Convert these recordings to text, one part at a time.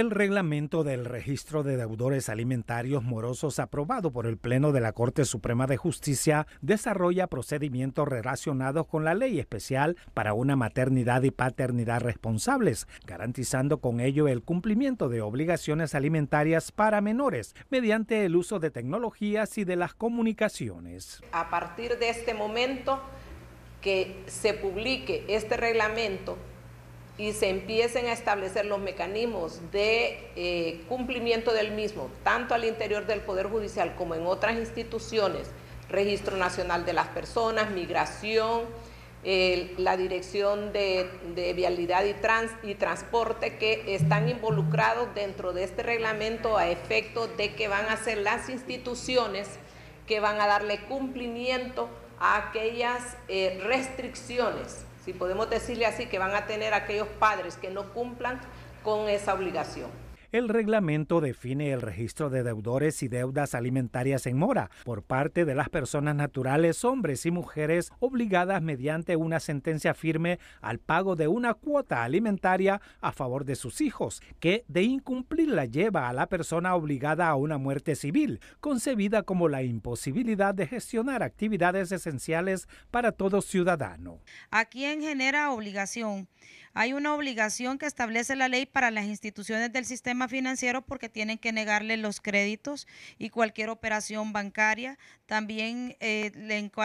el reglamento del registro de deudores alimentarios morosos aprobado por el Pleno de la Corte Suprema de Justicia desarrolla procedimientos relacionados con la ley especial para una maternidad y paternidad responsables, garantizando con ello el cumplimiento de obligaciones alimentarias para menores mediante el uso de tecnologías y de las comunicaciones. A partir de este momento que se publique este reglamento, y se empiecen a establecer los mecanismos de eh, cumplimiento del mismo, tanto al interior del Poder Judicial como en otras instituciones, Registro Nacional de las Personas, Migración, la Dirección de, Vialidad y, Transporte, que están involucrados dentro de este reglamento a efecto de que van a ser las instituciones que van a darle cumplimiento a aquellas eh, restricciones si podemos decirle así, que van a tener aquellos padres que no cumplan con esa obligación. El reglamento define el registro de deudores y deudas alimentarias en mora por parte de las personas naturales, hombres y mujeres, obligadas mediante una sentencia firme al pago de una cuota alimentaria a favor de sus hijos, que de incumplirla lleva a la persona obligada a una muerte civil, concebida como la imposibilidad de gestionar actividades esenciales para todo ciudadano. ¿A quién genera obligación? Hay una obligación que establece la ley para las instituciones del sistema financiero porque tienen que negarle los créditos y cualquier operación bancaria. También eh,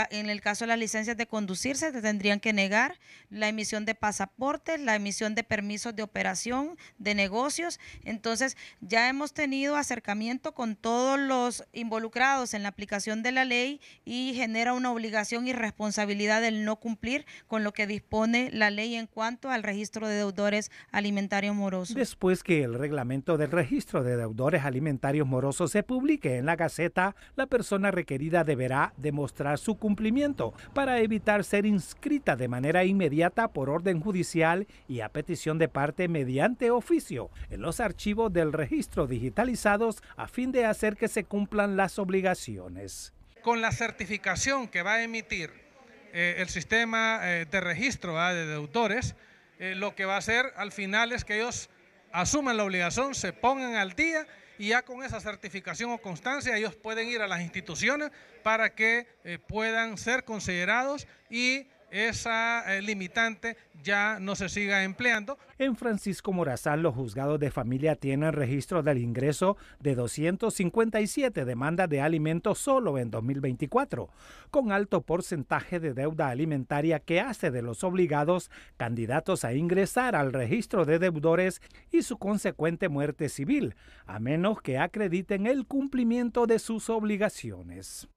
en el caso de las licencias de conducirse se tendrían que negar la emisión de pasaportes, la emisión de permisos de operación, de negocios. Entonces ya hemos tenido acercamiento con todos los involucrados en la aplicación de la ley y genera una obligación y responsabilidad del no cumplir con lo que dispone la ley en cuanto al registro registro de deudores alimentarios morosos. Después que el reglamento del registro de deudores alimentarios morosos se publique en la Gaceta, la persona requerida deberá demostrar su cumplimiento para evitar ser inscrita de manera inmediata por orden judicial y a petición de parte mediante oficio en los archivos del registro digitalizados a fin de hacer que se cumplan las obligaciones. Con la certificación que va a emitir eh, el sistema eh, de registro ah, de deudores, eh, lo que va a hacer al final es que ellos asuman la obligación, se pongan al día y ya con esa certificación o constancia ellos pueden ir a las instituciones para que eh, puedan ser considerados y esa eh, limitante ya no se siga empleando. En Francisco Morazán, los juzgados de familia tienen registro del ingreso de 257 demandas de alimentos solo en 2024, con alto porcentaje de deuda alimentaria que hace de los obligados candidatos a ingresar al registro de deudores y su consecuente muerte civil, a menos que acrediten el cumplimiento de sus obligaciones.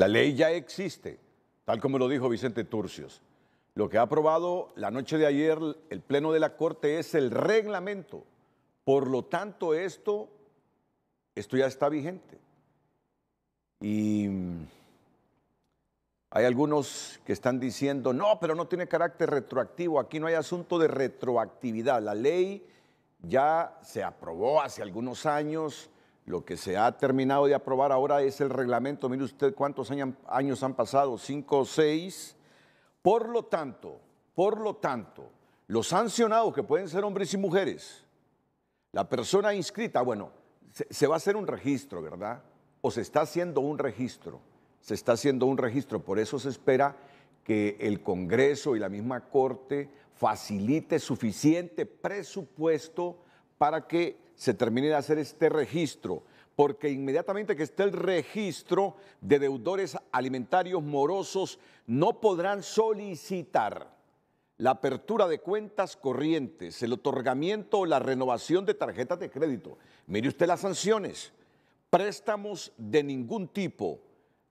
La ley ya existe, tal como lo dijo Vicente Turcios. Lo que ha aprobado la noche de ayer el Pleno de la Corte es el reglamento. Por lo tanto, esto, esto ya está vigente. Y mm, hay algunos que están diciendo, no, pero no tiene carácter retroactivo, aquí no hay asunto de retroactividad. La ley ya se aprobó hace algunos años lo que se ha terminado de aprobar ahora es el reglamento. Mire usted cuántos años han pasado, cinco o seis. Por lo tanto, por lo tanto, los sancionados que pueden ser hombres y mujeres, la persona inscrita, bueno, se, se va a hacer un registro, ¿verdad? O se está haciendo un registro. Se está haciendo un registro. Por eso se espera que el Congreso y la misma Corte facilite suficiente presupuesto para que se termine de hacer este registro, porque inmediatamente que esté el registro de deudores alimentarios morosos, no podrán solicitar la apertura de cuentas corrientes, el otorgamiento o la renovación de tarjetas de crédito. Mire usted las sanciones, préstamos de ningún tipo,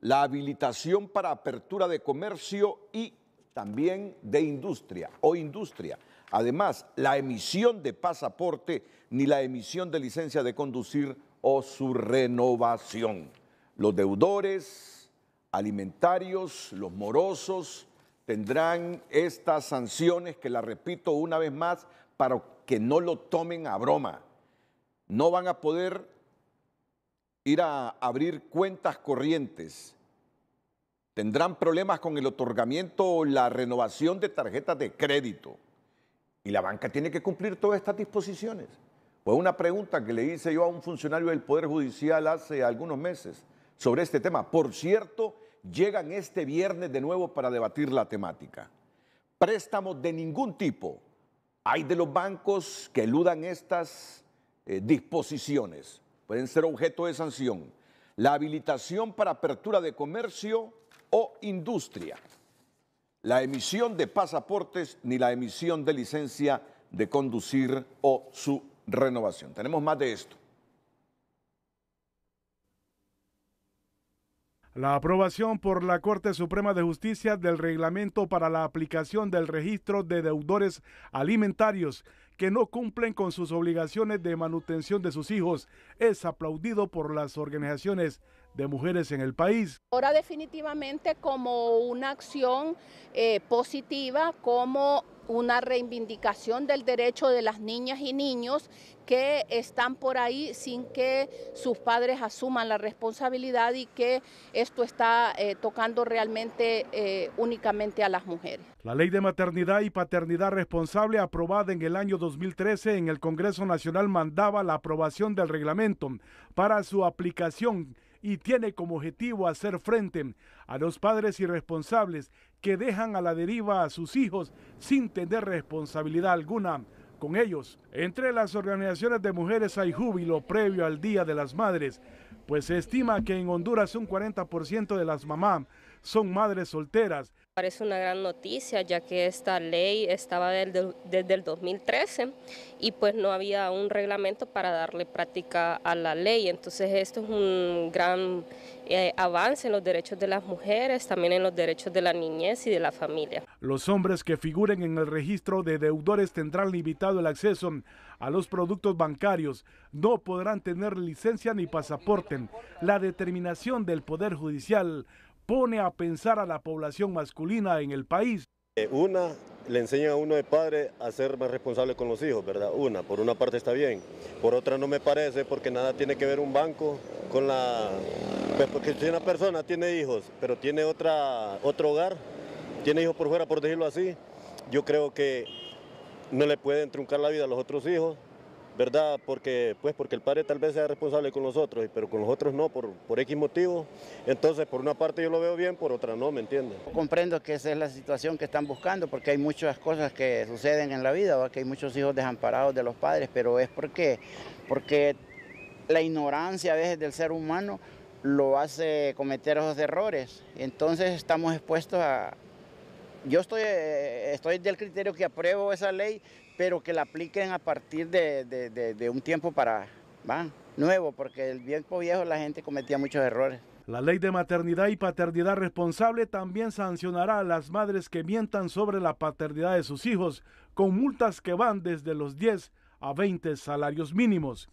la habilitación para apertura de comercio y también de industria o industria. Además, la emisión de pasaporte ni la emisión de licencia de conducir o su renovación. Los deudores alimentarios, los morosos, tendrán estas sanciones que las repito una vez más para que no lo tomen a broma. No van a poder ir a abrir cuentas corrientes. Tendrán problemas con el otorgamiento o la renovación de tarjetas de crédito y la banca tiene que cumplir todas estas disposiciones. Fue una pregunta que le hice yo a un funcionario del Poder Judicial hace algunos meses sobre este tema. Por cierto, llegan este viernes de nuevo para debatir la temática. Préstamos de ningún tipo. Hay de los bancos que eludan estas eh, disposiciones. Pueden ser objeto de sanción. La habilitación para apertura de comercio o industria la emisión de pasaportes ni la emisión de licencia de conducir o su renovación. Tenemos más de esto. La aprobación por la Corte Suprema de Justicia del reglamento para la aplicación del registro de deudores alimentarios que no cumplen con sus obligaciones de manutención de sus hijos es aplaudido por las organizaciones de mujeres en el país. Ahora definitivamente como una acción eh, positiva, como una reivindicación del derecho de las niñas y niños que están por ahí sin que sus padres asuman la responsabilidad y que esto está eh, tocando realmente eh, únicamente a las mujeres. La ley de maternidad y paternidad responsable aprobada en el año 2013 en el Congreso Nacional mandaba la aprobación del reglamento para su aplicación y tiene como objetivo hacer frente a los padres irresponsables que dejan a la deriva a sus hijos sin tener responsabilidad alguna con ellos. Entre las organizaciones de mujeres hay júbilo previo al Día de las Madres, pues se estima que en Honduras un 40% de las mamás son madres solteras. Parece una gran noticia ya que esta ley estaba desde, el 2013 y pues no había un reglamento para darle práctica a la ley. Entonces esto es un gran eh, avance en los derechos de las mujeres, también en los derechos de la niñez y de la familia. Los hombres que figuren en el registro de deudores tendrán limitado el acceso a los productos bancarios, no podrán tener licencia ni pasaporte. La determinación del Poder Judicial pone a pensar a la población masculina en el país. Eh, una, le enseña a uno de padre a ser más responsable con los hijos, ¿verdad? Una, por una parte está bien, por otra no me parece porque nada tiene que ver un banco con la... Pues porque si una persona tiene hijos, pero tiene otra, otro hogar, tiene hijos por fuera, por decirlo así, yo creo que no le pueden truncar la vida a los otros hijos ¿verdad? Porque, pues porque el padre tal vez sea responsable con los otros, pero con los otros no, por, por X motivo. Entonces, por una parte yo lo veo bien, por otra no, ¿me entiendes? Comprendo que esa es la situación que están buscando, porque hay muchas cosas que suceden en la vida, ...o que hay muchos hijos desamparados de los padres, pero es porque, porque la ignorancia a veces del ser humano lo hace cometer esos errores. Entonces estamos expuestos a... Yo estoy, eh, estoy del criterio que apruebo esa ley, pero que la apliquen a partir de, un tiempo para ¿va? nuevo, porque el tiempo viejo la gente cometía muchos errores. La ley de maternidad y paternidad responsable también sancionará a las madres que mientan sobre la paternidad de sus hijos con multas que van desde los 10 a 20 salarios mínimos.